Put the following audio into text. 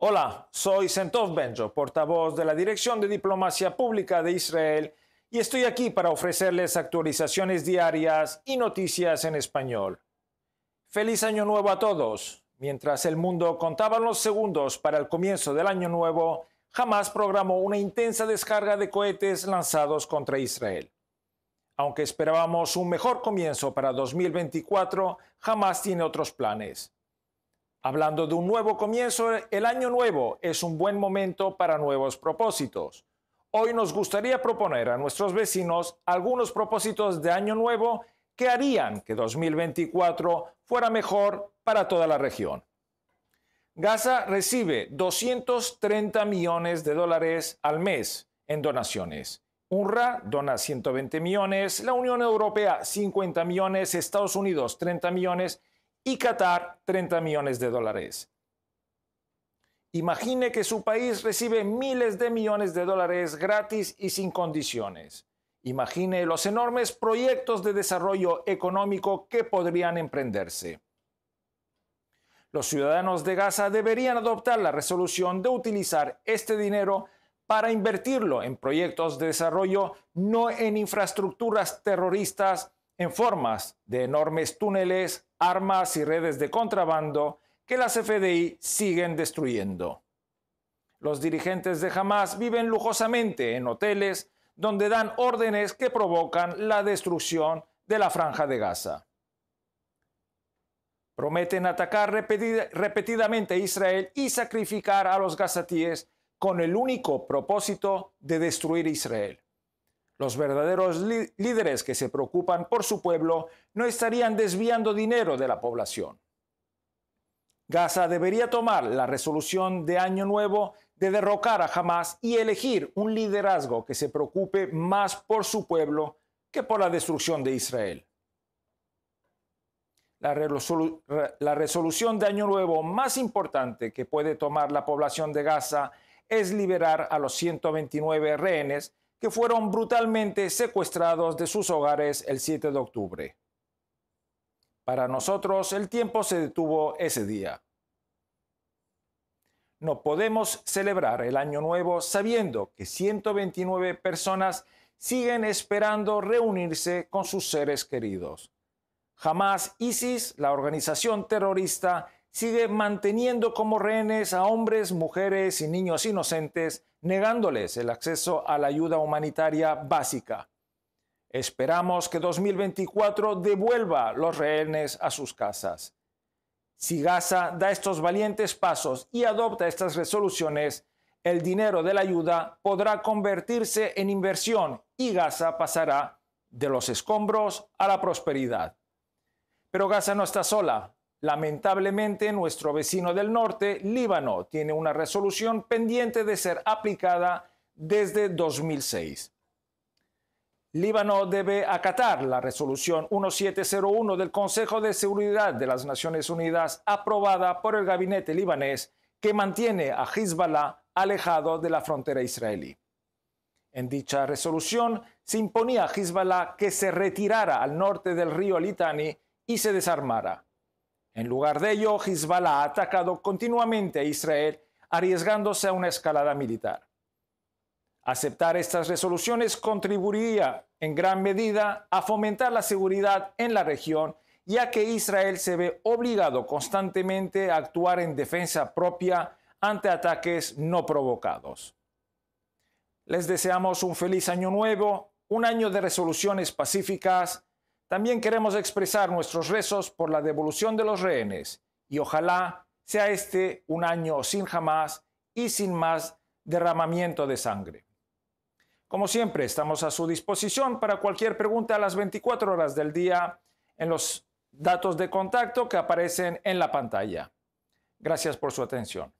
Hola, soy Sentov Benjo, portavoz de la Dirección de Diplomacia Pública de Israel, y estoy aquí para ofrecerles actualizaciones diarias y noticias en español. Feliz año nuevo a todos. Mientras el mundo contaba los segundos para el comienzo del año nuevo, jamás programó una intensa descarga de cohetes lanzados contra Israel. Aunque esperábamos un mejor comienzo para 2024, jamás tiene otros planes. Hablando de un nuevo comienzo, el año nuevo es un buen momento para nuevos propósitos. Hoy nos gustaría proponer a nuestros vecinos algunos propósitos de año nuevo que harían que 2024 fuera mejor para toda la región. Gaza recibe 230 millones de dólares al mes en donaciones. UNRWA dona 120 millones, la Unión Europea 50 millones, Estados Unidos 30 millones y Qatar 30 millones de dólares. Imagine que su país recibe miles de millones de dólares gratis y sin condiciones. Imagine los enormes proyectos de desarrollo económico que podrían emprenderse. Los ciudadanos de Gaza deberían adoptar la resolución de utilizar este dinero para invertirlo en proyectos de desarrollo, no en infraestructuras terroristas en formas de enormes túneles, armas y redes de contrabando que las FDI siguen destruyendo. Los dirigentes de Hamas viven lujosamente en hoteles donde dan órdenes que provocan la destrucción de la franja de Gaza. Prometen atacar repetidamente a Israel y sacrificar a los gazatíes con el único propósito de destruir Israel. Los verdaderos líderes que se preocupan por su pueblo no estarían desviando dinero de la población. Gaza debería tomar la resolución de Año Nuevo de derrocar a Hamas y elegir un liderazgo que se preocupe más por su pueblo que por la destrucción de Israel. La, resolución de Año Nuevo más importante que puede tomar la población de Gaza es liberar a los 129 rehenes que fueron brutalmente secuestrados de sus hogares el 7 de octubre. Para nosotros el tiempo se detuvo ese día. No podemos celebrar el Año Nuevo sabiendo que 129 personas siguen esperando reunirse con sus seres queridos. Jamás ISIS, la organización terrorista, sigue manteniendo como rehenes a hombres, mujeres y niños inocentes, negándoles el acceso a la ayuda humanitaria básica. Esperamos que 2024 devuelva los rehenes a sus casas. Si Gaza da estos valientes pasos y adopta estas resoluciones, el dinero de la ayuda podrá convertirse en inversión y Gaza pasará de los escombros a la prosperidad. Pero Gaza no está sola. Lamentablemente, nuestro vecino del norte, Líbano, tiene una resolución pendiente de ser aplicada desde 2006. Líbano debe acatar la resolución 1701 del Consejo de Seguridad de las Naciones Unidas aprobada por el gabinete libanés que mantiene a Hezbollah alejado de la frontera israelí. En dicha resolución se imponía a Hezbollah que se retirara al norte del río Litani y se desarmara. En lugar de ello, Hezbollah ha atacado continuamente a Israel, arriesgándose a una escalada militar. Aceptar estas resoluciones contribuiría en gran medida a fomentar la seguridad en la región, ya que Israel se ve obligado constantemente a actuar en defensa propia ante ataques no provocados. Les deseamos un feliz año nuevo, un año de resoluciones pacíficas también queremos expresar nuestros rezos por la devolución de los rehenes y ojalá sea este un año sin jamás y sin más derramamiento de sangre. Como siempre, estamos a su disposición para cualquier pregunta a las 24 horas del día en los datos de contacto que aparecen en la pantalla. Gracias por su atención.